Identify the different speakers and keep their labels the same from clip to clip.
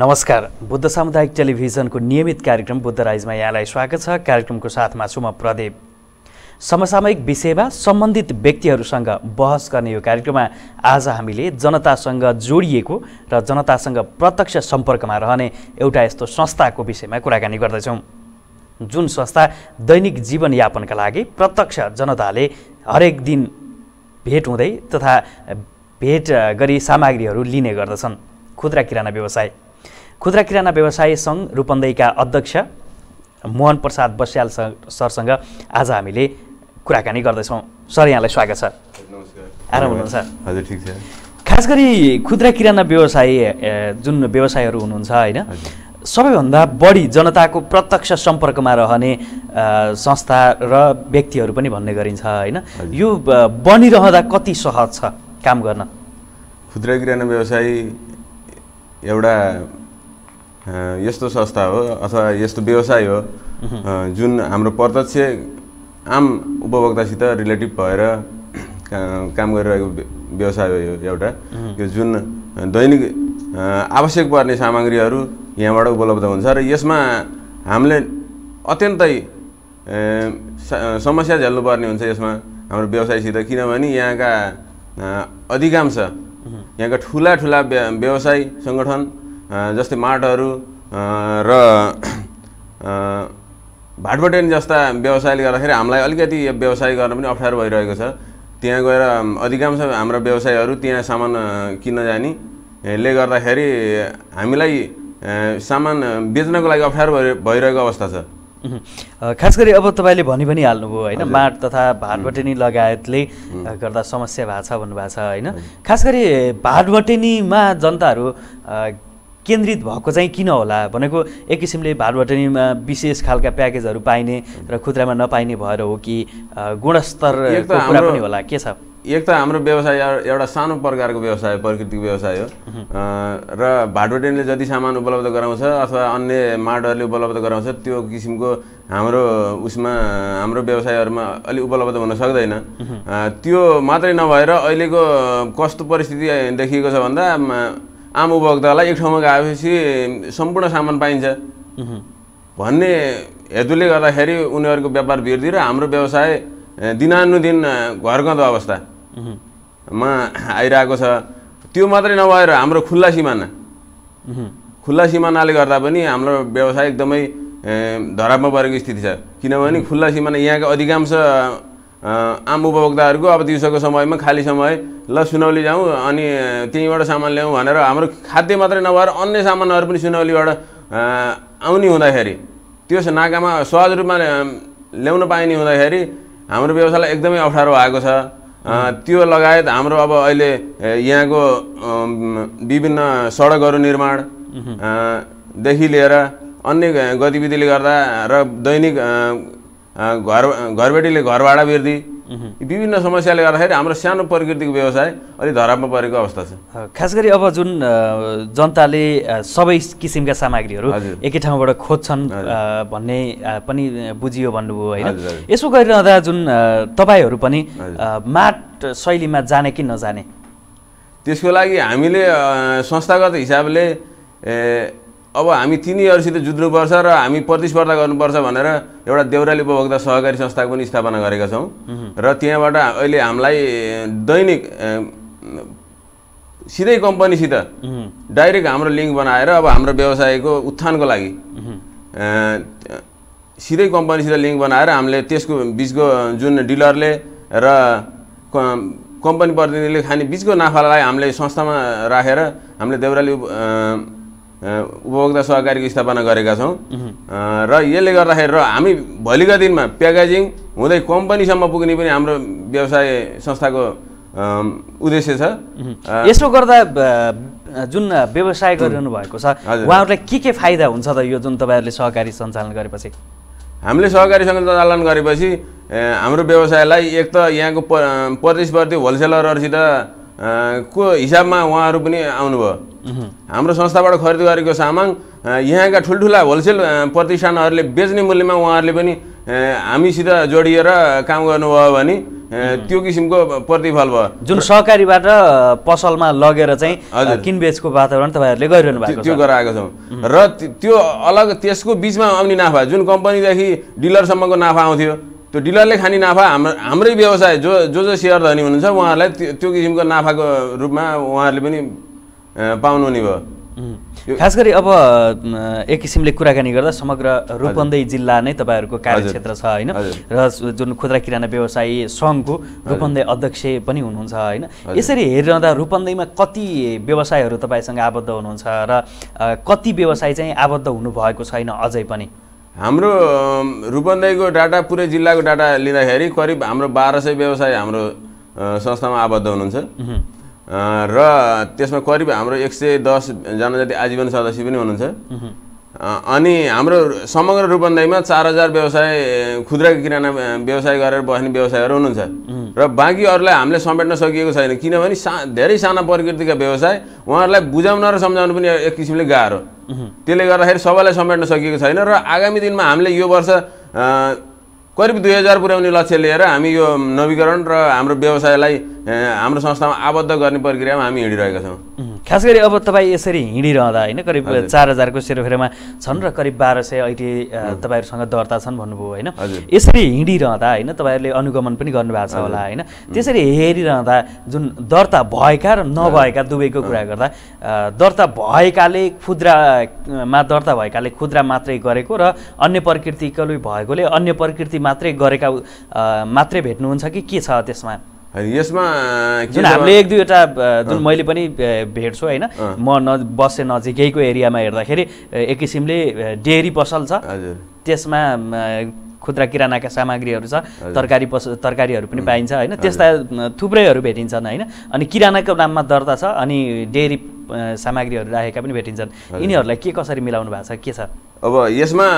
Speaker 1: नमस्कार बुद्ध सामुदायिक टेलिभिजनको नियमित कार्यक्रम बुद्ध राइजमा यहाँलाई स्वागत छ कार्यक्रमको साथमा छु म प्रदीप समसामयिक विषयमा सम्बन्धित व्यक्तिहरूसँग बहस गर्ने यो कार्यक्रममा आज हामीले जनतासँग जोडिएको र जनतासँग प्रत्यक्ष सम्पर्कमा रहने एउटा यस्तो संस्थाको विषयमा कुराकानी गर्दैछौँ जुन संस्था दैनिक जीवनयापनका लागि प्रत्यक्ष जनताले हरेक दिन भेट हुँदै तथा भेट गरी सामग्रीहरू लिने गर्दछन् खुद्रा किराना व्यवसाय खुद्रा किराना व्यवसाय सङ्घ रूपन्देहीका अध्यक्ष मोहन प्रसाद बस्याल सरसँग आज हामीले कुराकानी गर्दैछौँ सर यहाँलाई स्वागत छ आराम हुनुहुन्छ हजुर ठिक छ खास गरी खुद्रा किराना व्यवसाय जुन व्यवसायहरू हुनुहुन्छ होइन सबैभन्दा बढी जनताको प्रत्यक्ष सम्पर्कमा रहने संस्था र व्यक्तिहरू पनि भन्ने गरिन्छ होइन यो बनिरहँदा कति सहज छ काम गर्न
Speaker 2: खुद्रा किराना व्यवसाय एउटा यस्तो संस्था हो अथवा यस्तो व्यवसाय हो जुन हाम्रो प्रत्यक्ष आम उपभोक्तासित रिलेटिभ भएर काम गरिरहेको व्यवसाय हो यो एउटा यो जुन दैनिक आवश्यक पर्ने सामग्रीहरू यहाँबाट उपलब्ध हुन्छ र यसमा हामीले अत्यन्तै समस्या झेल्नुपर्ने हुन्छ यसमा हाम्रो व्यवसायसित किनभने यहाँका अधिकांश यहाँका ठुला ठुला व्यवसाय सङ्गठन जस्तै माटहरू र भाटभटेन जस्ता व्यवसायले गर्दाखेरि हामीलाई अलिकति यो व्यवसाय गर्न पनि अप्ठ्यारो भइरहेको छ त्यहाँ गएर अधिकांश हाम्रो व्यवसायहरू त्यहाँ सामान किन्न जाने ले गर्दाखेरि हामीलाई सामान बेच्नको लागि अप्ठ्यारो भइरहेको अवस्था छ
Speaker 1: खास गरी अब तपाईँले भनि पनि हाल्नुभयो होइन माट तथा भाटभटेनी लगायतले गर्दा समस्या भएको छ भन्नुभएको छ होइन खास गरी भाटभटेनीमा जनताहरू केन्द्रित भएको चाहिँ किन होला भनेको एक किसिमले भाडबटनीमा विशेष खालका प्याकेजहरू पाइने र खुद्रामा नपाइने भएर हो कि गुणस्तर कुरा पनि होला के छ
Speaker 2: एक त हाम्रो व्यवसाय एउटा सानो प्रकारको व्यवसाय प्रकृतिको व्यवसाय हो र भाडबटेनले जति सामान उपलब्ध गराउँछ अथवा अन्य मार्टहरूले उपलब्ध गराउँछ त्यो किसिमको हाम्रो उसमा हाम्रो व्यवसायहरूमा अलि उपलब्ध हुन सक्दैन त्यो मात्रै नभएर अहिलेको कस्तो परिस्थिति देखिएको छ भन्दा आम उपभोक्तालाई एक ठाउँमा गएपछि सम्पूर्ण सामान पाइन्छ भन्ने हेतुले गर्दाखेरि उनीहरूको व्यापार वृद्धि र हाम्रो व्यवसाय दिनानुदिन घरगदो
Speaker 3: अवस्थामा
Speaker 2: आइरहेको छ त्यो मात्रै नभएर हाम्रो खुल्ला सिमाना खुल्ला सिमानाले गर्दा पनि हाम्रो व्यवसाय एकदमै धरापमा परेको स्थिति छ किनभने खुल्ला सिमाना यहाँका अधिकांश आम उपभोक्ताहरूको अब दिउँसोको समयमा खाली समय ल सुनौली जाउँ अनि त्यहीँबाट सामान ल्याउँ भनेर हाम्रो खाद्य मात्रै नभएर अन्य सामानहरू पनि सुनौलीबाट आउने हुँदाखेरि त्यो नाकामा सहज रूपमा ल्याउन पाइने हुँदाखेरि हाम्रो व्यवसायलाई एकदमै अप्ठ्यारो भएको छ त्यो लगायत हाम्रो अब अहिले यहाँको विभिन्न सडकहरू निर्माण देखि लिएर अन्य गतिविधिले गर्दा र दैनिक घर घरबेटीले घर भाडा वृद्धि विभिन्न समस्याले गर्दाखेरि हाम्रो सानो प्रकृतिको व्यवसाय अलिक धरापमा परेको अवस्था छ
Speaker 1: खास गरी अब जुन जनताले सबै किसिमका सामग्रीहरू एकै ठाउँबाट खोज्छन् भन्ने पनि बुझियो भन्नुभयो होइन यसो गरिरहँदा जुन तपाईँहरू पनि माट शैलीमा जाने कि नजाने
Speaker 2: त्यसको लागि हामीले संस्थागत हिसाबले अब हामी तिनीहरूसित जुझ्नुपर्छ र हामी प्रतिस्पर्धा गर्नुपर्छ भनेर एउटा देउराली उपभोक्ता सहकारी संस्थाको पनि स्थापना गरेका छौँ र त्यहाँबाट अहिले हामीलाई दैनिक सिधै कम्पनीसित डाइरेक्ट हाम्रो लिङ्क बनाएर अब हाम्रो व्यवसायको उत्थानको लागि सिधै कम्पनीसित लिङ्क बनाएर हामीले त्यसको बिचको जुन डिलरले र कम्पनी प्रतिनिधिले खाने बिचको नाफालाई हामीले संस्थामा राखेर हामीले देउराली उपभोक्ता सहकारीको स्थापना गरेका छौँ र यसले गर्दाखेरि र हामी भोलिका दिनमा प्याकेजिङ हुँदै कम्पनीसम्म पुग्ने पनि हाम्रो व्यवसाय संस्थाको उद्देश्य छ यसो
Speaker 1: गर्दा जुन व्यवसाय गरिरहनु भएको छ उहाँहरूलाई के के फाइदा हुन्छ त यो जुन तपाईँहरूले सहकारी सञ्चालन गरेपछि
Speaker 2: हामीले सहकारी सञ्चालन गरेपछि हाम्रो व्यवसायलाई एक त यहाँको प्रतिस्पर्धी होलसेलरहरूसित को हिसाबमा उहाँहरू पनि आउनुभयो हाम्रो संस्थाबाट खरिद गरेको सामान यहाँका ठुल्ठुला होलसेल प्रतिष्ठानहरूले बेच्ने मूल्यमा उहाँहरूले पनि हामीसित जोडिएर काम गर्नुभयो भने त्यो किसिमको प्रतिफल भयो
Speaker 1: जुन सहकारीबाट पसलमा लगेर चाहिँ किनबेचको वातावरण तपाईँहरूले गरिरहनु भएको त्यो गराएको
Speaker 2: छौँ र त्यो अलग त्यसको बिचमा आउने नाफा जुन कम्पनीदेखि डिलरसम्मको नाफा आउँथ्यो त्यो डिलरले खाने नाफा हाम्रो हाम्रै व्यवसाय जो जो जो सेयर धनी हुनुहुन्छ उहाँहरूलाई त्यो किसिमको नाफाको रूपमा उहाँहरूले पनि पाउनुहुने भयो
Speaker 1: खास गरी अब एक किसिमले कुराकानी गर्दा समग्र रूपन्देही जिल्ला नै तपाईँहरूको कार्यक्षेत्र छ होइन र जुन खुद्रा किराना व्यवसायी सङ्घको रूपन्देही अध्यक्ष पनि हुनुहुन्छ होइन यसरी हेरिरहँदा रूपन्देहीमा कति व्यवसायहरू तपाईँसँग आबद्ध हुनुहुन्छ र कति व्यवसाय चाहिँ आबद्ध हुनुभएको छैन अझै पनि
Speaker 2: हाम्रो रूपन्देहीको डाटा पुरै जिल्लाको डाटा लिँदाखेरि करिब हाम्रो बाह्र सय व्यवसाय हाम्रो संस्थामा आबद्ध हुनुहुन्छ र त्यसमा करिब हाम्रो एक सय दस जनजाति आजीवन सदस्य पनि
Speaker 3: हुनुहुन्छ
Speaker 2: अनि हाम्रो समग्र रूपन्दैमा चार हजार व्यवसाय खुद्रा किराना व्यवसाय गरेर बस्ने व्यवसायहरू हुनुहुन्छ र बाँकी अरूलाई हामीले समेट्न सकिएको छैन किनभने सा धेरै साना प्रकृतिका व्यवसाय उहाँहरूलाई बुझाउन र सम्झाउन पनि एक किसिमले गाह्रो त्यसले गर्दाखेरि सबैलाई समेट्न सकिएको छैन र आगामी दिनमा हामीले यो वर्ष करिब दुई हजार पुर्याउने लक्ष्य लिएर हामी यो नवीकरण र हाम्रो व्यवसायलाई हाम्रो संस्थामा आबद्ध गर्ने प्रक्रियामा हामी हिँडिरहेका छौँ
Speaker 1: खास गरी अब तपाईँ यसरी हिँडिरहँदा होइन करिब चार हजारको सेरोफेरोमा छन् र करिब बाह्र सय अहिले तपाईँहरूसँग दर्ता छन् भन्नुभयो होइन यसरी हिँडिरहँदा होइन तपाईँहरूले अनुगमन पनि गर्नुभएको छ होला होइन त्यसरी हेरिरहँदा जुन दर्ता भएका र नभएका दुवैको कुरा गर्दा दर्ता भएकाले खुद्रामा दर्ता भएकाले खुद्रा मात्रै गरेको र अन्य प्रकृतिको भएकोले अन्य प्रकृति मात्रै गरेका मात्रै भेट्नुहुन्छ कि के छ त्यसमा यसमा जुन हामीले एक दुईवटा जुन मैले पनि भेट्छु होइन म न बसे नजिकैको एरियामा हेर्दाखेरि एक किसिमले डेरी पसल छ त्यसमा खुद्रा किरानाका सामग्रीहरू छ तरकारी पस तरकारीहरू पनि पाइन्छ होइन त्यस्ता थुप्रैहरू भेटिन्छन् होइन अनि किरानाको नाममा दर्ता छ अनि डेरी सामग्रीहरू राखेका पनि भेटिन्छन् यिनीहरूलाई के कसरी मिलाउनु भएको छ के छ
Speaker 2: अब यसमा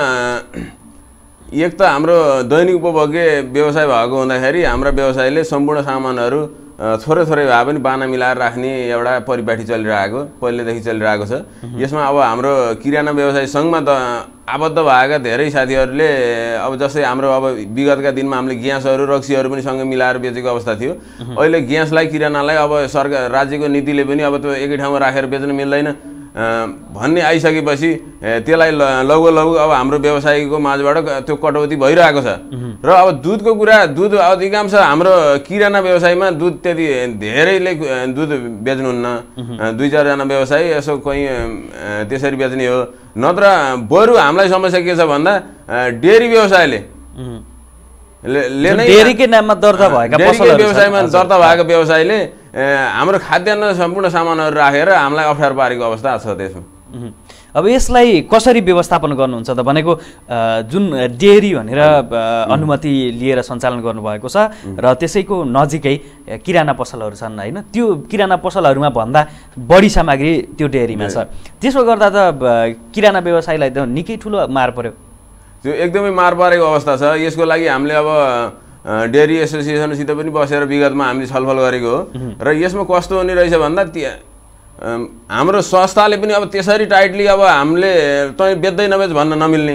Speaker 2: एक त हाम्रो दैनिक उपभोग्य व्यवसाय भएको हुँदाखेरि हाम्रो व्यवसायले सम्पूर्ण सामानहरू थोरै थोरै भए पनि बाना मिलाएर राख्ने एउटा परिपाटी चलिरहेको पहिलेदेखि चलिरहेको छ यसमा अब हाम्रो किराना व्यवसाय सङ्घमा त आबद्ध भएका धेरै साथीहरूले अब जस्तै हाम्रो अब विगतका दिनमा हामीले ग्यासहरू रक्सीहरू पनि सँगै मिलाएर बेचेको अवस्था थियो अहिले ग्यासलाई किरानालाई अब सरकार राज्यको नीतिले पनि अब त्यो एकै ठाउँमा राखेर बेच्न मिल्दैन भन्ने आइसकेपछि त्यसलाई लघु लघु अब हाम्रो व्यवसायको माझबाट त्यो कटौती भइरहेको छ र अब दुधको कुरा दुध अधिकांश हाम्रो किराना व्यवसायमा दुध त्यति धेरैले दुध बेच्नुहुन्न दुई चारजना व्यवसायी यसो कहीँ त्यसरी बेच्ने हो नत्र बरु हामीलाई समस्या के छ भन्दा डेरी व्यवसायले ले नै डेरीकै
Speaker 1: नाममा दर्ता भएको व्यवसायमा दर्ता
Speaker 2: भएको व्यवसायले हाम्रो खाद्यान्न सम्पूर्ण सामानहरू राखेर हामीलाई अप्ठ्यारो पारेको अवस्था छ त्यसमा
Speaker 1: अब यसलाई कसरी व्यवस्थापन गर्नुहुन्छ त भनेको जुन डेरी भनेर अनुमति लिएर सञ्चालन गर्नुभएको छ र त्यसैको नजिकै किराना पसलहरू छन् होइन त्यो किराना पसलहरूमा भन्दा बढी सामग्री त्यो डेरीमा छ त्यसो गर्दा त किराना व्यवसायलाई त निकै ठुलो मार पर्यो
Speaker 2: त्यो एकदमै मार परेको अवस्था छ यसको लागि हामीले अब डेरी एसोसिएसनसित पनि बसेर विगतमा हामीले छलफल गरेको हो र यसमा कस्तो हुने रहेछ भन्दा हाम्रो संस्थाले पनि अब त्यसरी टाइटली अब हामीले तैँ बेच्दै नबेच भन्न नमिल्ने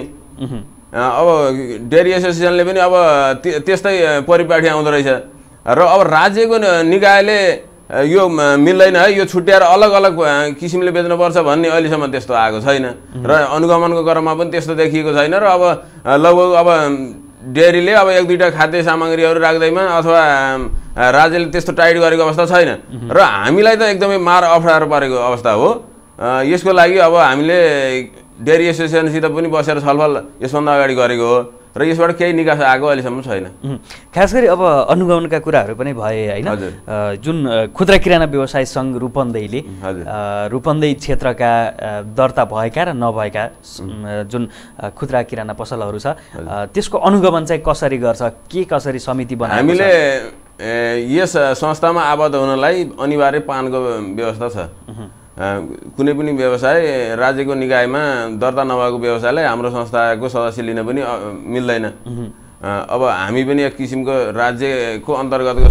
Speaker 2: अब डेरी एसोसिएसनले पनि अब त्यस्तै परिपाठी आउँदो रहेछ र अब राज्यको निकायले यो मिल्दैन है यो छुट्याएर अलग अलग किसिमले बेच्नुपर्छ भन्ने अहिलेसम्म त्यस्तो आएको छैन र अनुगमनको क्रममा पनि त्यस्तो देखिएको छैन र अब लगभग अब डेरीले अब एक दुईवटा खाद्य सामग्रीहरू राख्दैमा अथवा राज्यले त्यस्तो टाइट गरेको अवस्था छैन र हामीलाई त एकदमै मार अप्ठ्यारो परेको अवस्था हो यसको लागि अब हामीले डेरी एसोसिएसनसित पनि बसेर छलफल यसभन्दा अगाडि गरेको हो र यसबाट
Speaker 1: केही निकास आएको अहिलेसम्म छैन खास गरी अब अनुगमनका कुराहरू पनि भए होइन जुन खुद्रा किराना व्यवसाय सङ्घ रूपन्देहीले रूपन्देही क्षेत्रका दर्ता भएका र नभएका जुन खुद्रा किराना पसलहरू छ त्यसको अनुगमन चाहिँ कसरी गर्छ के कसरी समिति बना हामीले
Speaker 2: यस संस्थामा आबद्ध हुनलाई अनिवार्य पानको व्यवस्था छ कुनै पनि व्यवसाय राज्यको निकायमा दर्ता नभएको व्यवसायलाई हाम्रो संस्थाको सदस्य लिन पनि मिल्दैन अब हामी पनि एक किसिमको राज्यको अन्तर्गतको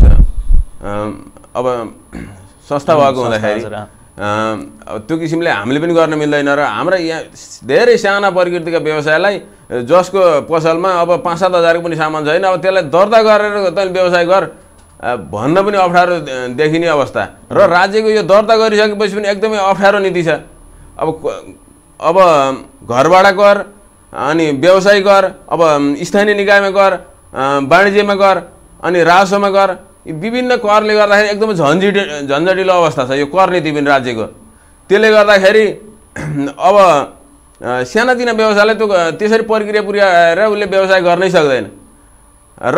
Speaker 2: अब संस्था भएको हुँदाखेरि त्यो किसिमले हामीले पनि गर्न मिल्दैन र हाम्रा यहाँ धेरै साना प्रकृतिका व्यवसायलाई जसको पसलमा अब पाँच सात हजारको पनि सामान छैन अब त्यसलाई दर्ता गरेर तैँले व्यवसाय गर भन्न पनि अप्ठ्यारो देखिने अवस्था र राज्यको यो दर्ता गरिसकेपछि पनि एकदमै अप्ठ्यारो नीति छ अब अब घरबाट कर अनि व्यवसाय कर अब स्थानीय निकायमा कर वाणिज्यमा कर अनि राजस्वमा कर यी विभिन्न करले गर्दाखेरि एकदमै झन्झिट झन्झटिलो अवस्था छ यो कर नीति पनि राज्यको त्यसले गर्दाखेरि अब सानातिना व्यवसायलाई त्यो त्यसरी प्रक्रिया पुर्याएर उसले व्यवसाय गर्नै सक्दैन र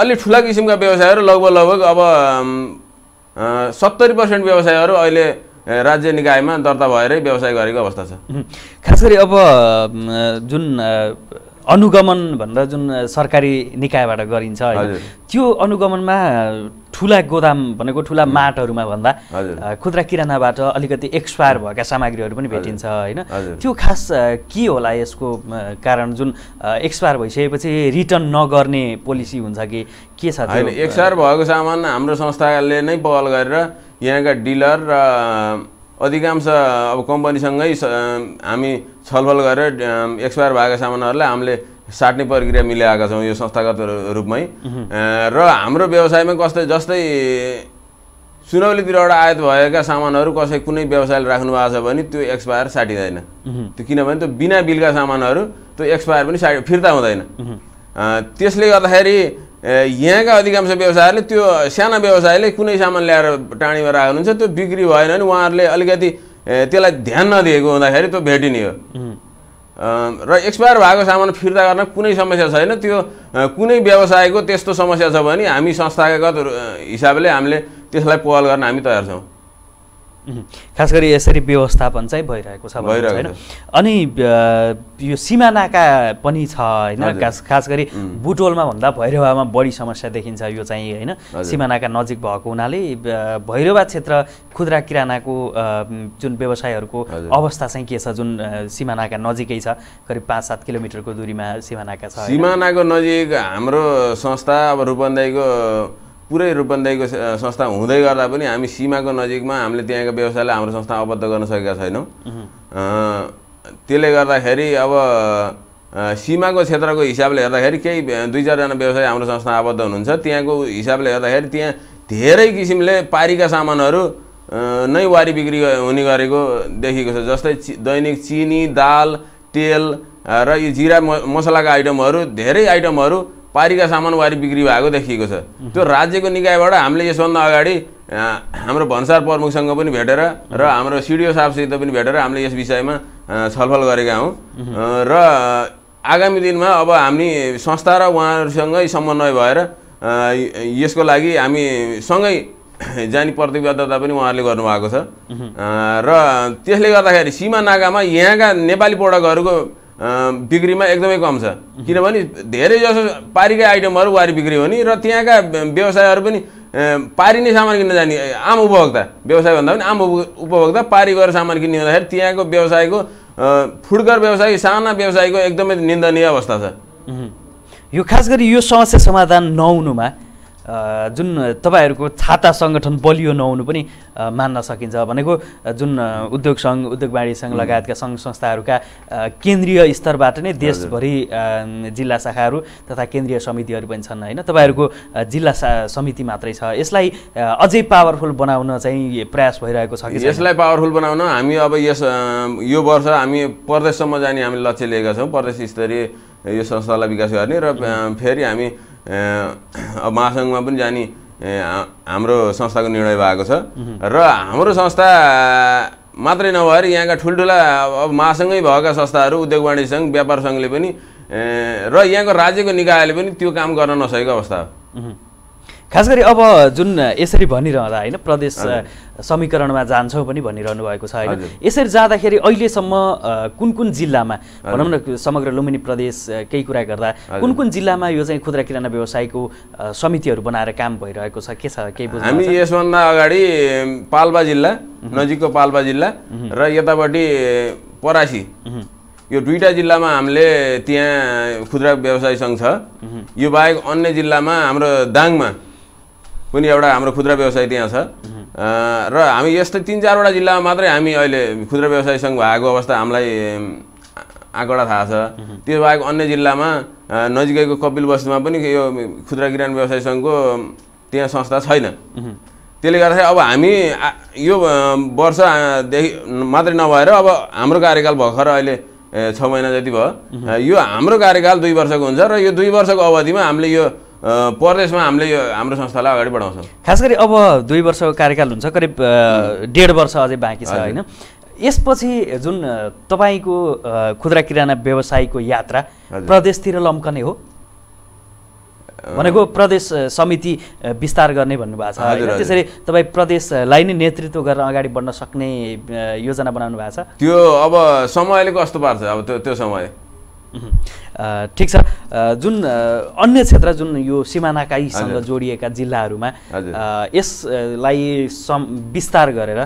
Speaker 2: अलि ठुला किसिमका व्यवसायहरू लगभग लगभग अब सत्तरी पर्सेन्ट व्यवसायहरू अहिले राज्य निकायमा दर्ता भएरै व्यवसाय गरेको
Speaker 1: अवस्था छ खास गरी अब जुन अनुगमन भन्दा जुन सरकारी निकायबाट गरिन्छ त्यो अनुगमनमा ठुला गोदाम भनेको ठुला माटहरूमा भन्दा खुद्रा किरानाबाट अलिकति एक्सपायर भएका सामग्रीहरू पनि भेटिन्छ होइन त्यो खास के होला यसको कारण जुन एक्सपायर भइसकेपछि रिटर्न नगर्ने पोलिसी हुन्छ कि के छ एक्सपायर भएको सामान हाम्रो संस्थाले
Speaker 2: नै पहल गरेर यहाँका डिलर र अधिकांश अब कम्पनीसँगै हामी छलफल गरेर एक्सपायर भएका सामानहरूलाई हामीले साट्ने प्रक्रिया मिलाएका छौँ यो संस्थागत रूपमै र हाम्रो व्यवसायमा कस्तै जस्तै सुनौलीतिरबाट आयात भएका सामानहरू कसै कुनै व्यवसायले राख्नु भएको छ भने त्यो एक्सपायर साटिँदैन त्यो किनभने त्यो बिना बिलका सामानहरू त्यो एक्सपायर पनि साट फिर्ता हुँदैन त्यसले गर्दाखेरि यहाँका अधिकांश व्यवसायहरूले त्यो साना व्यवसायले कुनै सामान ल्याएर टाढीमा राखेको हुन्छ त्यो बिक्री भएन भने उहाँहरूले अलिकति त्यसलाई ध्यान नदिएको हुँदाखेरि त्यो भेटिने हो र एक्सपायर भएको सामान फिर्ता गर्न कुनै समस्या छैन त्यो कुनै व्यवसायको त्यस्तो समस्या छ भने हामी संस्थागत हिसाबले हामीले त्यसलाई पहल गर्न हामी तयार छौँ
Speaker 1: खास गरी यसरी व्यवस्थापन चाहिँ भइरहेको छ होइन अनि यो सिमानाका पनि छ होइन खास गरी बुटोलमा भन्दा भैरवामा बढी समस्या देखिन्छ यो चाहिँ होइन सिमानाका नजिक भएको हुनाले भैरवा क्षेत्र खुद्रा किरानाको जुन व्यवसायहरूको अवस्था चाहिँ के छ जुन सिमानाका नजिकै छ करिब पाँच सात किलोमिटरको दुरीमा सिमानाका छ सिमानाको
Speaker 2: नजिक हाम्रो संस्था अब रूपन्देहीको पुरै रूपन्देहीको संस्था हुँदै गर्दा पनि हामी सीमाको नजिकमा हामीले त्यहाँको व्यवसायलाई हाम्रो संस्था अबद्ध गर्न सकेका छैनौँ त्यसले गर्दाखेरि अब सीमाको क्षेत्रको हिसाबले हेर्दाखेरि केही दुई चारजना व्यवसाय हाम्रो संस्था आबद्ध हुनुहुन्छ त्यहाँको हिसाबले हेर्दाखेरि त्यहाँ धेरै किसिमले पारिका सामानहरू नै वारी बिक्री हुने गरेको देखिएको छ जस्तै दैनिक चिनी दाल तेल र यो जिरा म मसलाका आइटमहरू धेरै आइटमहरू पारीका सामान वारी बिक्री भएको देखिएको छ त्यो राज्यको निकायबाट हामीले यसभन्दा अगाडि हाम्रो भन्सार प्रमुखसँग पनि भेटेर र हाम्रो सिडिओ साहबसित पनि भेटेर हामीले यस विषयमा छलफल गरेका हौँ र आगामी दिनमा अब हामी संस्था र उहाँहरूसँगै समन्वय भएर यसको लागि हामी सँगै जाने प्रतिबद्धता पनि उहाँहरूले गर्नुभएको छ र त्यसले गर्दाखेरि सीमा नाकामा यहाँका नेपाली पर्यटकहरूको बिक्रीमा एकदमै कम छ किनभने धेरै जसो पारीकै आइटमहरू वारी बिक्री हुने र त्यहाँका व्यवसायहरू पनि पारी नै सामान किन्न जाने आम उपभोक्ता व्यवसाय भन्दा पनि आम उपभोक्ता पारी गएर सामान किन्ने हुँदाखेरि त्यहाँको व्यवसायको फुटकर व्यवसाय साना व्यवसायको एकदमै निन्दनीय अवस्था छ
Speaker 1: यो खास गरी यो समस्या समाधान नहुनुमा जुन तपाईँहरूको छाता सङ्गठन बलियो नहुनु पनि मान्न सकिन्छ भनेको जुन उद्योग सङ्घ उद्योग वाणी सङ्घ लगायतका सङ्घ संस्थाहरूका केन्द्रीय स्तरबाट नै देशभरि जिल्ला शाखाहरू तथा केन्द्रीय समितिहरू पनि छन् होइन तपाईँहरूको जिल्ला समिति मात्रै छ यसलाई अझै पावरफुल बनाउन चाहिँ प्रयास भइरहेको छ कि यसलाई
Speaker 2: पावरफुल बनाउन हामी अब यस यो वर्ष हामी प्रदेशसम्म जाने हामी लक्ष्य लिएका छौँ प्रदेश स्तरीय यो संस्थालाई विकास गर्ने र फेरि हामी अब महासङ्घमा पनि जाने हाम्रो संस्थाको निर्णय भएको छ र हाम्रो संस्था मात्रै नभएर यहाँका ठुल्ठुला अब महासङ्घै भएका संस्थाहरू उद्योग वाणिज्य सङ्घ व्यापार सङ्घले पनि र यहाँको राज्यको निकायले पनि त्यो काम गर्न नसकेको अवस्था हो
Speaker 1: खास गरी अब जुन यसरी भनिरहँदा होइन प्रदेश समीकरणमा जान्छौँ पनि भनिरहनु भएको छ होइन यसरी जाँदाखेरि अहिलेसम्म कुन कुन जिल्लामा भनौँ न समग्र लुम्बिनी प्रदेश केही कुरा गर्दा कुन कुन जिल्लामा यो चाहिँ खुद्रा किराना व्यवसायको समितिहरू बनाएर काम भइरहेको छ के छ केही हामी
Speaker 2: यसभन्दा अगाडि पाल्पा जिल्ला नजिकको पाल्पा जिल्ला र यतापट्टि परासी यो दुईवटा जिल्लामा हामीले त्यहाँ खुद्रा व्यवसाय सङ्घ छ यो बाहेक अन्य जिल्लामा हाम्रो दाङमा पनि एउटा हाम्रो खुद्रा व्यवसाय त्यहाँ छ र हामी यस्तै तिन चारवटा जिल्लामा मात्रै हामी अहिले खुद्रा व्यवसायसँग भएको अवस्था हामीलाई आँकडा थाहा छ त्यो बाहेक अन्य जिल्लामा नजिकैको कपिल बस्तीमा पनि यो खुद्रा किरान व्यवसाय सङ्घको त्यहाँ संस्था छैन त्यसले गर्दाखेरि अब हामी यो वर्षदेखि मात्रै नभएर अब हाम्रो कार्यकाल भर्खर अहिले छ महिना जति भयो यो हाम्रो कार्यकाल दुई वर्षको हुन्छ र यो दुई वर्षको अवधिमा हामीले यो परदेशमा हामीले यो हाम्रो संस्थालाई अगाडि बढाउँछौँ
Speaker 1: खास गरी अब दुई वर्षको कार्यकाल हुन्छ करिब डेढ वर्ष अझै बाँकी छ होइन यसपछि जुन तपाईँको खुद्रा किराना व्यवसायको यात्रा प्रदेशतिर लम्कने हो भनेको प्रदेश समिति विस्तार गर्ने भन्नुभएको छ त्यसरी तपाईँ प्रदेशलाई नै नेतृत्व गरेर अगाडि बढ्न सक्ने योजना बनाउनु भएको छ त्यो अब समयले कस्तो पार्छ अब त्यो त्यो समय ठिक छ जुन अन्य क्षेत्र जुन यो सिमानाकाईसँग जोडिएका जिल्लाहरूमा यसलाई सम् विस्तार गरेर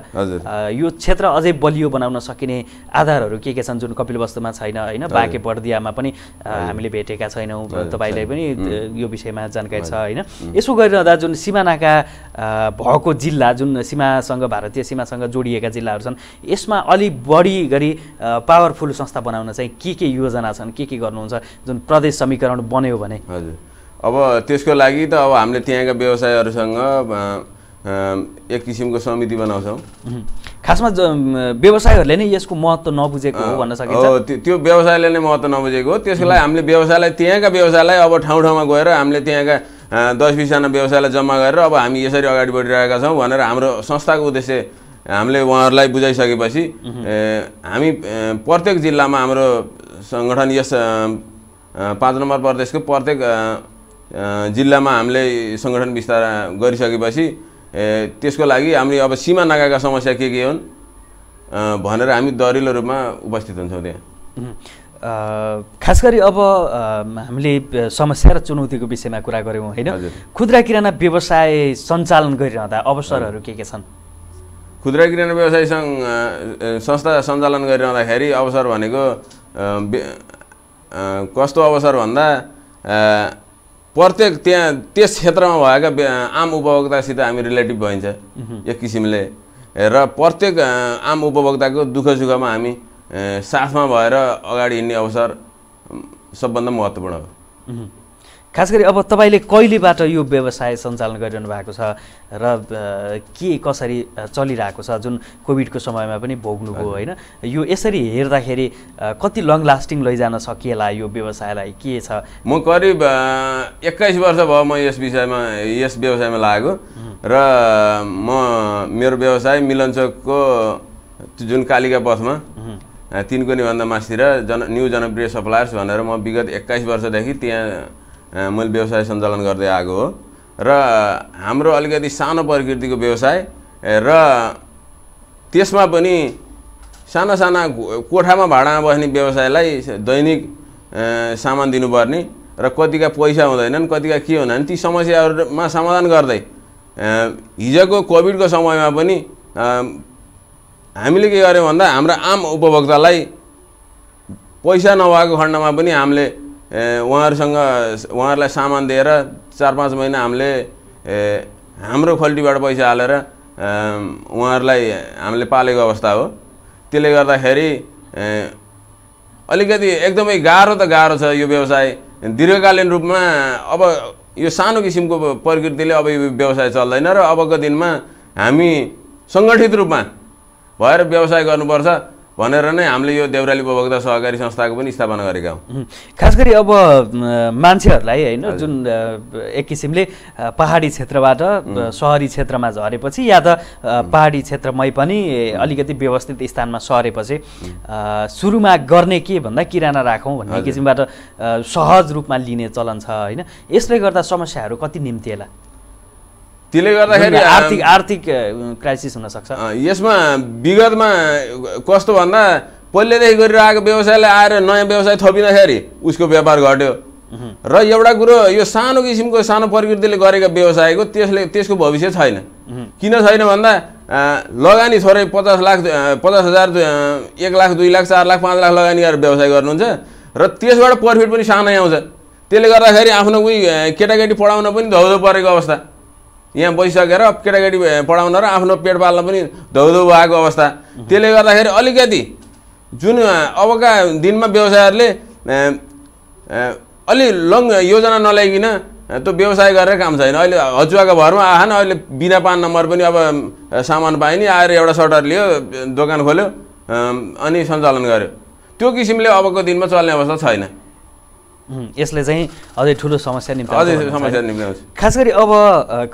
Speaker 1: यो क्षेत्र अझै बलियो बनाउन सकिने आधारहरू के के छन् जुन कपिलवस्तुमा छैन होइन बाँके बर्दियामा पनि हामीले भेटेका छैनौँ तपाईँलाई पनि यो विषयमा जानकारी छ होइन यसो गरिरहँदा जुन सिमानाका भएको जिल्ला जुन सीमासँग भारतीय सीमासँग जोडिएका जिल्लाहरू छन् यसमा अलि बढी गरी पावरफुल संस्था बनाउन चाहिँ के के योजना छन् के के गर्नुहुन्छ जुन प्रदेश समीकरण बन्यो भने
Speaker 2: हजुर अब त्यसको लागि त अब हामीले त्यहाँका व्यवसायहरूसँग एक किसिमको समिति बनाउँछौँ
Speaker 1: खासमा व्यवसायहरूले नै यसको महत्त्व नबुझेको हो भन्न सकिन्छ
Speaker 2: त्यो व्यवसायले नै महत्त्व
Speaker 1: नबुझेको हो त्यसको लागि हामीले व्यवसायलाई त्यहाँका व्यवसायलाई
Speaker 2: अब ठाउँ ठाउँमा गएर हामीले त्यहाँका दस बिसजना व्यवसायलाई जम्मा गरेर अब हामी यसरी अगाडि बढिरहेका छौँ भनेर हाम्रो संस्थाको उद्देश्य हामीले उहाँहरूलाई बुझाइसकेपछि हामी प्रत्येक जिल्लामा हाम्रो सङ्गठन यस पाँच नम्बर प्रदेशको प्रत्येक जिल्लामा हामीले सङ्गठन विस्तार गरिसकेपछि त्यसको लागि हामी अब सीमा नाकाका समस्या के के हुन् भनेर हामी दरिलो रूपमा उपस्थित हुन्छौँ
Speaker 1: त्यहाँ खास गरी अब हामीले समस्या र चुनौतीको विषयमा कुरा गऱ्यौँ होइन खुद्रा किराना व्यवसाय सञ्चालन गरिरहँदा अवसरहरू के के छन्
Speaker 2: खुद्रा किराना व्यवसायसँग संस्था सञ्चालन गरिरहँदाखेरि अवसर भनेको कस्तो अवसर भन्दा प्रत्येक त्यहाँ त्यस क्षेत्रमा भएका आम उपभोक्तासित हामी रिलेटिभ भइन्छ एक किसिमले र प्रत्येक आम उपभोक्ताको दुःख सुखमा हामी साथमा भएर अगाडि हिँड्ने अवसर सबभन्दा महत्त्वपूर्ण
Speaker 3: हो
Speaker 1: खास गरी अब तपाईँले कहिलेबाट यो व्यवसाय सञ्चालन गरिरहनु भएको छ र के कसरी चलिरहेको छ जुन कोभिडको समयमा पनि भोग्नुभयो होइन यो यसरी हेर्दाखेरि कति लङ लास्टिङ लैजान सकिएला यो व्यवसायलाई के छ म करिब
Speaker 2: एक्काइस वर्ष भयो म यस विषयमा यस व्यवसायमा लागेको र म मेरो व्यवसाय मिलनचोकको जुन कालिका पथमा तिनको निबन्ध मासतिर जन न्यु जनप्रिय सप्लायर्स भनेर म विगत एक्काइस वर्षदेखि त्यहाँ मैले व्यवसाय सञ्चालन गर्दै आएको हो र हाम्रो अलिकति सानो प्रकृतिको व्यवसाय र त्यसमा पनि साना साना कोठामा भाडामा बस्ने व्यवसायलाई दैनिक सामान दिनुपर्ने र कतिका पैसा हुँदैनन् कतिका के हुँदैन ती समस्याहरूमा समाधान गर्दै हिजोको कोभिडको समयमा पनि हामीले के गर्यौँ भन्दा हाम्रो आम उपभोक्तालाई पैसा नभएको खण्डमा पनि हामीले उहाँहरूसँग उहाँहरूलाई सामान दिएर चार पाँच महिना हामीले हाम्रो खल्टीबाट पैसा हालेर उहाँहरूलाई हामीले पालेको अवस्था हो त्यसले गर्दाखेरि अलिकति एकदमै गाह्रो त गाह्रो छ यो व्यवसाय दीर्घकालीन रूपमा अब यो सानो किसिमको प्रकृतिले अब यो व्यवसाय चल्दैन र अबको दिनमा हामी सङ्गठित रूपमा भएर व्यवसाय गर्नुपर्छ भनेर नै हामीले यो देउराली उपभोक्ता सहकारी संस्थाको पनि स्थापना गरेका हौँ
Speaker 1: खास गरी अब मान्छेहरूलाई होइन जुन एक किसिमले पहाडी क्षेत्रबाट सहरी क्षेत्रमा झरेपछि या त पहाडी क्षेत्रमै पनि अलिकति व्यवस्थित स्थानमा सरेपछि सुरुमा गर्ने के भन्दा किराना राखौँ भन्ने किसिमबाट सहज रूपमा लिने चलन छ होइन यसले गर्दा समस्याहरू कति निम्तिएला
Speaker 2: त्यसले गर्दाखेरि आर्थिक
Speaker 1: आर्थिक क्राइसिस हुनसक्छ यसमा
Speaker 2: विगतमा कस्तो भन्दा पहिलेदेखि गरिरहेको व्यवसायले आएर नयाँ व्यवसाय थपिँदाखेरि उसको व्यापार घट्यो र एउटा कुरो यो सानो किसिमको सानो प्रकृतिले गरेका व्यवसायको त्यसले त्यसको भविष्य छैन किन छैन भन्दा लगानी थोरै पचास लाख पचास हजार एक लाख दुई लाख चार लाख पाँच लाख लगानी गरेर व्यवसाय गर्नुहुन्छ र त्यसबाट प्रफिट पनि सानै आउँछ त्यसले गर्दाखेरि आफ्नो उही केटाकेटी पढाउन पनि धौधो परेको अवस्था यहाँ बसिसकेर केटाकेटी पढाउन र आफ्नो पेट पाल्न पनि धौधौ भएको अवस्था त्यसले गर्दाखेरि अलिकति जुन अबका दिनमा व्यवसायहरूले अलि लङ योजना नल्याइकन त्यो व्यवसाय गरेर काम छैन अहिले हजुवाको भरमा आएन अहिले बिना पान नम्बर पनि अब सामान पाएँ नि आएर एउटा सटर लियो दोकान खोल्यो अनि सञ्चालन गर्यो त्यो किसिमले अबको दिनमा चल्ने अवस्था छैन
Speaker 1: यसले चाहिँ अझै ठुलो समस्या निम्त्याउँछ खास गरी अब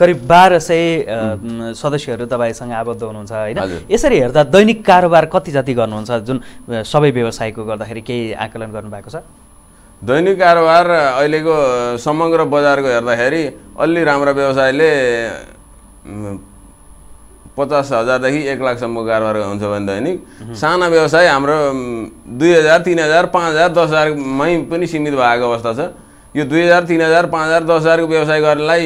Speaker 1: करिब बाह्र सय सदस्यहरू तपाईँसँग आबद्ध हुनुहुन्छ होइन यसरी हेर्दा दैनिक कारोबार कति जति गर्नुहुन्छ जुन सबै व्यवसायको गर्दाखेरि केही आकलन गर्नुभएको छ
Speaker 2: दैनिक कारोबार अहिलेको समग्र बजारको हेर्दाखेरि अलि राम्रा व्यवसायले पचास हजारदेखि एक लाखसम्म कारोबार हुन्छ भने दैनिक साना व्यवसाय हाम्रो दुई हजार तिन हजार पाँच हजार दस हजारमै पनि सीमित भएको अवस्था छ यो दुई हजार तिन हजार पाँच हजार दस हजारको व्यवसाय गर्नेलाई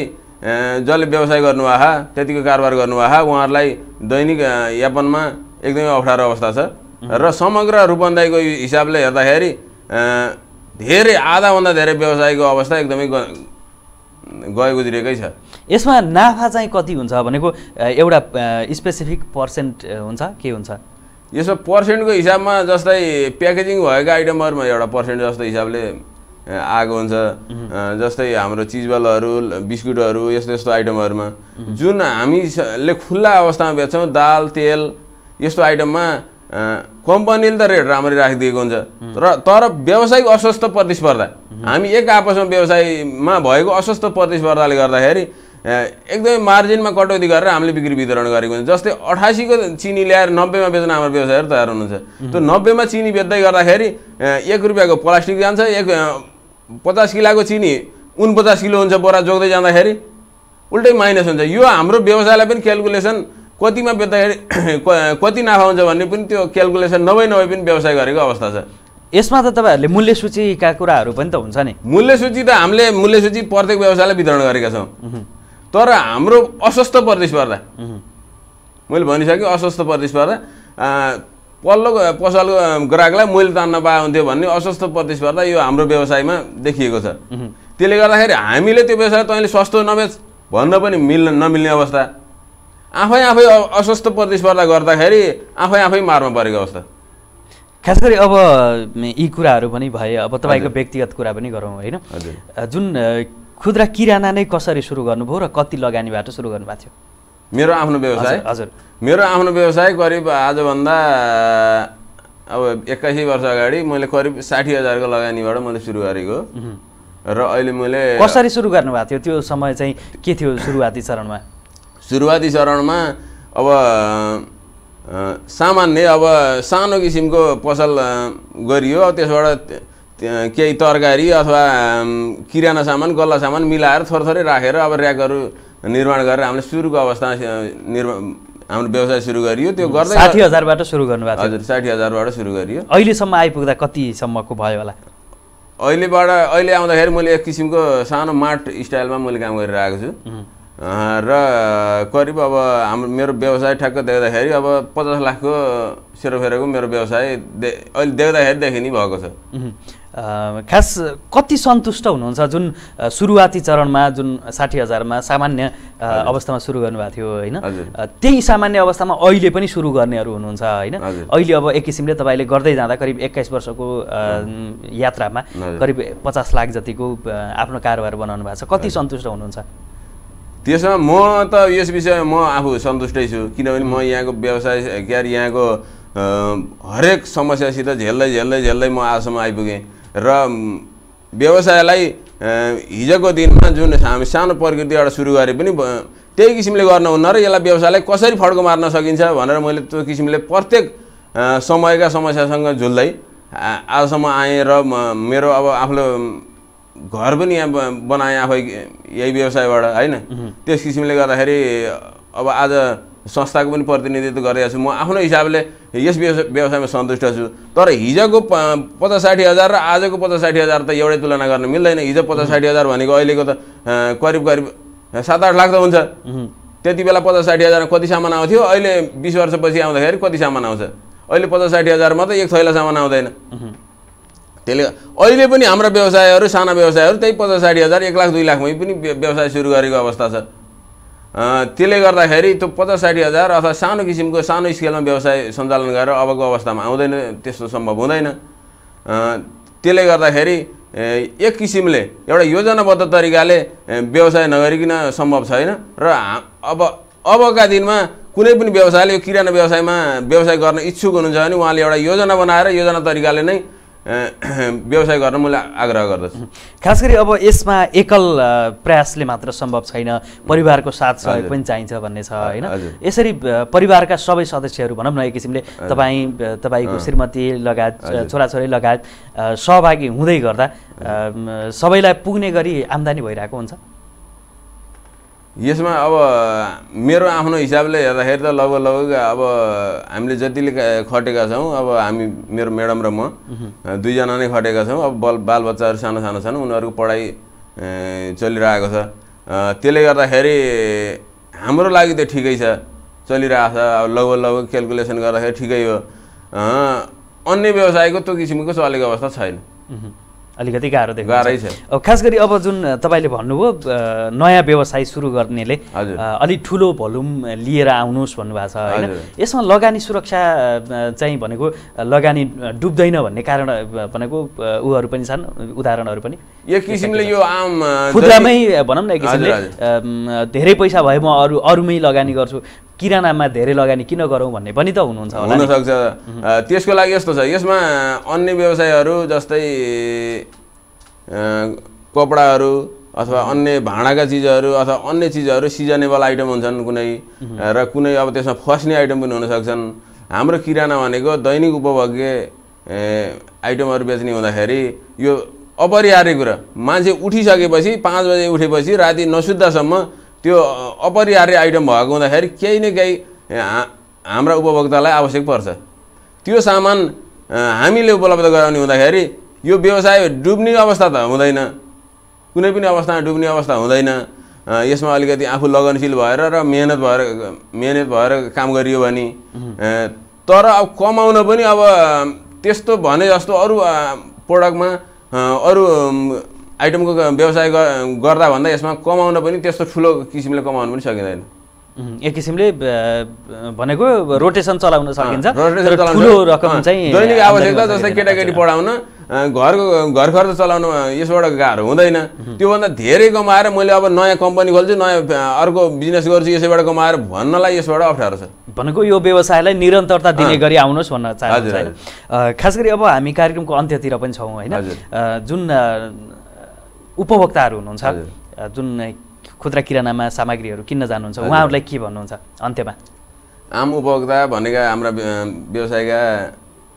Speaker 2: जसले व्यवसाय गर्नुभएको त्यतिको कारोबार गर्नुभएको उहाँहरूलाई दैनिक यापनमा एकदमै अप्ठ्यारो अवस्था छ र समग्र रूपन्दाईको हिसाबले हेर्दाखेरि धेरै आधाभन्दा धेरै व्यवसायको अवस्था एकदमै
Speaker 1: गए गुज्रिएकै छ यसमा नाफा चाहिँ कति हुन्छ भनेको एउटा स्पेसिफिक पर्सेन्ट हुन्छ के हुन्छ यसमा पर्सेन्टको हिसाबमा जस्तै
Speaker 2: प्याकेजिङ भएको आइटमहरूमा एउटा पर्सेन्ट जस्तो हिसाबले आएको हुन्छ जस्तै हाम्रो चिजबलहरू बिस्कुटहरू यस्तो यस्तो आइटमहरूमा जुन हामीले खुल्ला अवस्थामा बेच्छौँ दाल तेल यस्तो आइटममा कम्पनीले त रेट राम्ररी राखिदिएको हुन्छ र तर व्यावसायिक अस्वस्थ प्रतिस्पर्धा हामी एक आपसमा व्यवसायमा भएको अस्वस्थ प्रतिस्पर्धाले गर्दाखेरि एकदमै मार्जिनमा कटौती गरेर हामीले बिक्री वितरण गरेको हुन्छ जस्तै अठासीको चिनी ल्याएर नब्बेमा बेच्न हाम्रो व्यवसायहरू तयार हुनुहुन्छ त्यो नब्बेमा चिनी बेच्दै गर्दाखेरि एक रुपियाँको प्लास्टिक जान्छ एक पचास किलोको चिनी उनपचास किलो हुन्छ बोरा जोग्दै जाँदाखेरि उल्टै माइनस हुन्छ यो हाम्रो व्यवसायलाई पनि क्यालकुलेसन कतिमा बेच्दाखेरि कति नाफा हुन्छ भन्ने पनि त्यो क्यालकुलेसन नभई नभए पनि व्यवसाय गरेको अवस्था छ यसमा त तपाईँहरूले मूल्य सूचीका कुराहरू पनि त हुन्छ नि मूल्य सूची त हामीले मूल्य सूची प्रत्येक व्यवसायलाई वितरण गरेका छौँ तर हाम्रो अस्वस्थ प्रतिस्पर्धा मैले भनिसकेँ अस्वस्थ प्रतिस्पर्धा पल्लो पसल ग्राहकलाई मैले तान्न पाए हुन्थ्यो भन्ने अस्वस्थ प्रतिस्पर्धा यो हाम्रो व्यवसायमा देखिएको छ त्यसले गर्दाखेरि हामीले त्यो व्यवसाय तैँले सस्तो नबेच भन्न पनि मिल्न नमिल्ने अवस्था आफै आफै अस्वस्थ प्रतिस्पर्धा गर्दाखेरि आफै आफै मारमा परेको अवस्था
Speaker 1: खास गरी अब यी कुराहरू पनि भए अब तपाईँको व्यक्तिगत कुरा पनि गरौँ होइन जुन खुद्रा किराना नै कसरी सुरु गर्नुभयो र कति लगानीबाट सुरु गर्नुभएको थियो
Speaker 2: मेरो आफ्नो व्यवसाय हजुर मेरो आफ्नो व्यवसाय करिब आजभन्दा अब एक्कासी वर्ष अगाडि मैले करिब साठी हजारको लगानीबाट मैले सुरु गरेको र अहिले मैले कसरी
Speaker 1: सुरु गर्नुभएको थियो त्यो समय चाहिँ के थियो सुरुवाती चरणमा
Speaker 2: सुरुवाती चरणमा अब सामान्य अब सानो किसिमको पसल गरियो त्यसबाट केही तरकारी अथवा किराना सामान गल्ला सामान मिलाएर थोरै राखेर अब ऱ्याकहरू निर्माण गरेर हामीले सुरुको अवस्थामा निर्माण हाम्रो व्यवसाय सुरु गरियो त्यो गर्दै साठी हजारबाट सुरु गर्नुभएको हजुर साठी हजारबाट सुरु गरियो
Speaker 1: अहिलेसम्म आइपुग्दा कतिसम्मको भयो होला
Speaker 2: अहिलेबाट अहिले आउँदाखेरि मैले एक किसिमको सानो मार्ट स्टाइलमा मैले काम गरिरहेको छु र करिब अब हाम्रो मेरो व्यवसाय ठ्याक्क देख्दाखेरि अब पचास लाखको सेरोफेरोको मेरो व्यवसाय दे अहिले देख्दाखेरिदेखि नै भएको
Speaker 1: छ खास कति सन्तुष्ट हुनुहुन्छ जुन सुरुवाती चरणमा जुन साठी हजारमा सामान्य अवस्थामा सुरु गर्नुभएको थियो होइन त्यही सामान्य अवस्थामा अहिले पनि सुरु गर्नेहरू हुनुहुन्छ होइन अहिले अब एक किसिमले तपाईँले गर्दै जाँदा करिब एक्काइस वर्षको यात्रामा करिब पचास लाख जतिको आफ्नो कारोबार बनाउनु भएको छ कति सन्तुष्ट हुनुहुन्छ
Speaker 2: त्यसमा म त यस विषयमा म आफू सन्तुष्टै छु किनभने म यहाँको व्यवसाय के यहाँको हरेक समस्यासित झेल्दै झेल्दै झेल्दै म आजसम्म आइपुगेँ र व्यवसायलाई हिजोको दिनमा जुन हामी सानो प्रकृतिबाट सुरु गरे पनि त्यही किसिमले गर्न हुन्न र यसलाई व्यवसायलाई कसरी फड्को मार्न सकिन्छ भनेर मैले त्यो किसिमले प्रत्येक समयका समस्यासँग झुल्दै आजसम्म आएँ र मेरो अब आफ्नो घर पनि यहाँ बनाएँ आफै यही व्यवसायबाट होइन त्यस किसिमले गर्दाखेरि अब आज संस्थाको पनि प्रतिनिधित्व गरेका छु म आफ्नो हिसाबले यस व्यवसायमा सन्तुष्ट छु तर हिजोको पचास साठी हजार र आजको पचास साठी हजार त एउटै तुलना गर्न मिल्दैन हिजो पचास साठी हजार भनेको अहिलेको त करिब करिब सात आठ लाख त हुन्छ त्यति बेला पचास साठी हजारमा कति सामान आउँथ्यो अहिले बिस वर्षपछि आउँदाखेरि कति सामान आउँछ अहिले पचास साठी हजार मात्रै एक थैला सामान आउँदैन त्यसले अहिले पनि हाम्रा व्यवसायहरू साना व्यवसायहरू त्यही पचास साठी हजार एक लाख दुई लाखमै पनि व्यवसाय सुरु गरेको अवस्था छ त्यसले गर्दाखेरि त्यो पचास साठी हजार अथवा सानो किसिमको सानो स्केलमा व्यवसाय सञ्चालन गरेर अबको अवस्थामा आउँदैन त्यस्तो सम्भव हुँदैन त्यसले गर्दाखेरि एक किसिमले एउटा योजनाबद्ध तरिकाले व्यवसाय नगरिकन सम्भव छैन र अब अबका दिनमा कुनै पनि व्यवसायले यो किराना व्यवसायमा व्यवसाय गर्न इच्छुक हुनुहुन्छ भने उहाँले एउटा योजना बनाएर योजना तरिकाले नै व्यवसाय गर्न मैले आग्रह गर्दछु
Speaker 1: खास गरी अब यसमा एकल प्रयासले मात्र सम्भव छैन परिवारको साथ सहयोग पनि चाहिन्छ भन्ने छ होइन यसरी परिवारका सबै सदस्यहरू भनौँ न एक किसिमले तपाईँ तपाईँको श्रीमती लगायत छोराछोरी लगायत सहभागी हुँदै गर्दा सबैलाई पुग्ने गरी आम्दानी भइरहेको हुन्छ
Speaker 2: यसमा अब मेरो आफ्नो हिसाबले हेर्दाखेरि त लगभग लगभग अब हामीले जतिले खटेका छौँ अब हामी मेरो म्याडम र म दुईजना नै खटेका छौँ अब बल बालबच्चाहरू सानो सानो छन् उनीहरूको पढाइ चलिरहेको छ त्यसले गर्दाखेरि हाम्रो लागि त ठिकै छ चलिरहेको छ अब लगभग लगभग क्यालकुलेसन गर्दाखेरि ठिकै हो अन्य व्यवसायको त्यो किसिमको चलेको अवस्था छैन
Speaker 1: अलिकति गाह्रो देख्छ अब खास गरी अब जुन तपाईँले भन्नुभयो नयाँ व्यवसाय सुरु गर्नेले अलिक ठुलो भोल्युम लिएर आउनुहोस् भन्नुभएको छ होइन यसमा लगानी सुरक्षा चाहिँ भनेको लगानी डुब्दैन भन्ने कारण भनेको उहरू पनि छन् उदाहरणहरू पनि
Speaker 2: यो किसिमले यो आम खुद्रामै
Speaker 1: भनौँ न एक किसिमले धेरै पैसा भए म अरू अरूमै लगानी गर्छु किरानामा धेरै लगानी किन गरौँ भन्ने पनि त हुनुहुन्छ हुनसक्छ त्यसको लागि यस्तो छ यसमा
Speaker 2: अन्य व्यवसायहरू जस्तै कपडाहरू अथवा अन्य भाँडाका चिजहरू अथवा अन्य चिजहरू सिजनेबल आइटम हुन्छन् कुनै र कुनै अब त्यसमा फस्ने आइटम पनि हुनसक्छन् हाम्रो किराना भनेको दैनिक उपभोग्य आइटमहरू बेच्ने हुँदाखेरि यो अपरिहार्य कुरा मान्छे उठिसकेपछि पाँच बजे उठेपछि राति नसुत्दासम्म त्यो अपरिहार्य आइटम भएको हुँदाखेरि केही न केही हाम्रा उपभोक्तालाई आवश्यक पर्छ त्यो सामान हामीले उपलब्ध गराउने हुँदाखेरि यो व्यवसाय डुब्ने अवस्था त हुँदैन कुनै पनि अवस्थामा डुब्ने अवस्था हुँदैन यसमा अलिकति आफू लगनशील भएर र मेहनत भएर मेहनत भएर काम गरियो भने तर अब कमाउन पनि अब त्यस्तो भने जस्तो अरू प्रोडक्टमा अरू आइटमको व्यवसाय गर्दा भन्दा यसमा कमाउन पनि त्यस्तो ठुलो किसिमले कमाउन पनि सकिँदैन एक किसिमले भनेको रोटेसन चलाउन सकिन्छ दैनिक आवश्यकता जस्तै केटाकेटी पढाउन घरको घर खर्च चलाउन यसबाट गाह्रो हुँदैन त्योभन्दा धेरै कमाएर मैले अब नयाँ कम्पनी खोल्छु नयाँ अर्को बिजनेस गर्छु यसैबाट कमाएर भन्नलाई यसबाट
Speaker 1: अप्ठ्यारो छ भनेको यो व्यवसायलाई निरन्तरता दिने गरी आउनुहोस् भन्न चाहन्छु खास गरी अब हामी कार्यक्रमको अन्त्यतिर पनि छौँ होइन जुन उपभोक्ताहरू हुनुहुन्छ जुन खुद्रा किरानामा सामग्रीहरू किन्न जानुहुन्छ उहाँहरूलाई के भन्नुहुन्छ अन्त्यमा
Speaker 2: आम उपभोक्ता भनेका हाम्रा व्यवसायका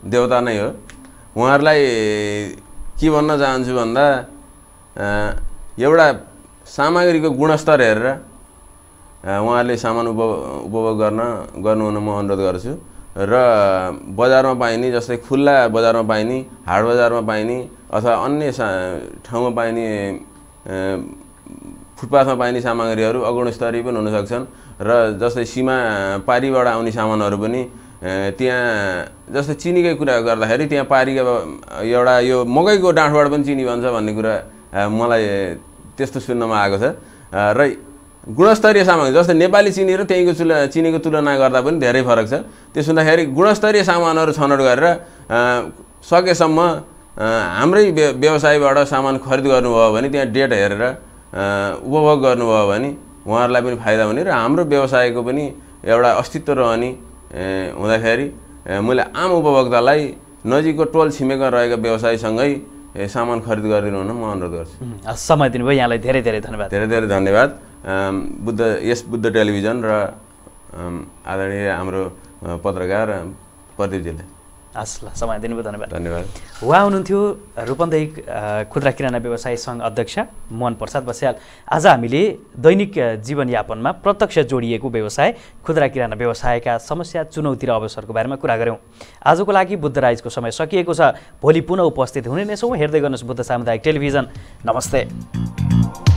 Speaker 2: देवता नै हो उहाँहरूलाई के भन्न चाहन्छु भन्दा एउटा सामग्रीको गुणस्तर हेरेर उहाँहरूले सामान उप उपभोग गर्न गर्नुहुन म अनुरोध गर्छु र बजारमा पाइने जस्तै खुल्ला बजारमा पाइने हाट बजारमा पाइने अथवा अन्य ठाउँमा पाइने फुटपाथमा पाइने सामग्रीहरू अगुणस्तरीय स्तरीय पनि हुनसक्छन् र जस्तै सीमा पारीबाट आउने सामानहरू पनि त्यहाँ जस्तै चिनीकै कुरा गर्दाखेरि त्यहाँ पारी एउटा यो मकैको डाँठबाट पनि चिनी भन्छ भन्ने कुरा मलाई त्यस्तो सुन्नमा आएको छ र गुणस्तरीय सामग्री जस्तै नेपाली चिनी र त्यहीँको चुला चिनीको तुलना गर्दा पनि धेरै फरक छ त्यो हुँदाखेरि गुणस्तरीय सामानहरू छनौट गरेर सकेसम्म हाम्रै व्यवसायबाट सामान खरिद गर्नुभयो भने त्यहाँ डेट हेरेर उपभोग गर्नुभयो भने उहाँहरूलाई पनि फाइदा हुने र हाम्रो व्यवसायको पनि एउटा अस्तित्व रहने हुँदाखेरि मैले आम उपभोक्तालाई नजिकको टोल छिमेकमा रहेको व्यवसायसँगै सामान खरिद गरिदिनु हुन म अनुरोध गर्छु
Speaker 1: समय दिनुभयो यहाँलाई धेरै
Speaker 2: धेरै धन्यवाद धेरै धेरै धन्यवाद बुद्ध यस बुद्ध टेलिभिजन र आदरणीय हाम्रो पत्रकार प्रदीपजीलाई
Speaker 1: हस् ल समय दिनुभयो धन्यवाद धन्यवाद उहाँ हुनुहुन्थ्यो रूपन्देही खुद्रा किराना व्यवसाय सङ्घ अध्यक्ष मोहन प्रसाद बस्याल आज हामीले दैनिक जीवनयापनमा प्रत्यक्ष जोडिएको व्यवसाय खुद्रा किराना व्यवसायका समस्या चुनौती र अवसरको बारेमा कुरा गऱ्यौँ आजको लागि बुद्ध राइजको समय सकिएको छ भोलि पुनः उपस्थित हुने नै छौँ हेर्दै गर्नुहोस् बुद्ध सामुदायिक टेलिभिजन नमस्ते